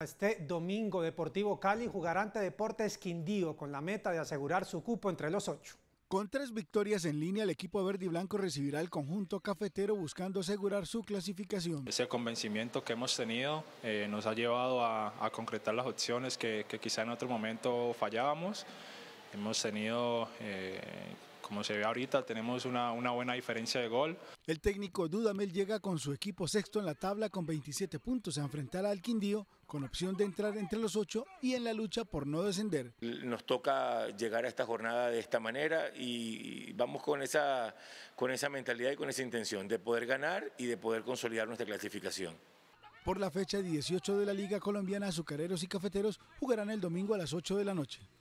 Este domingo Deportivo Cali jugará ante Deportes Quindío con la meta de asegurar su cupo entre los ocho. Con tres victorias en línea, el equipo verde y blanco recibirá el conjunto cafetero buscando asegurar su clasificación. Ese convencimiento que hemos tenido eh, nos ha llevado a, concretar las opciones que, quizá en otro momento fallábamos. Hemos tenido eh, como se ve ahorita, tenemos una, buena diferencia de gol. El técnico Dudamel llega con su equipo sexto en la tabla con 27 puntos a enfrentar al Quindío con opción de entrar entre los ocho y en la lucha por no descender. Nos toca llegar a esta jornada de esta manera y vamos con esa, con esa mentalidad y con esa intención de poder ganar y de poder consolidar nuestra clasificación. Por la fecha 18 de la Liga Colombiana, azucareros y cafeteros jugarán el domingo a las 8 de la noche.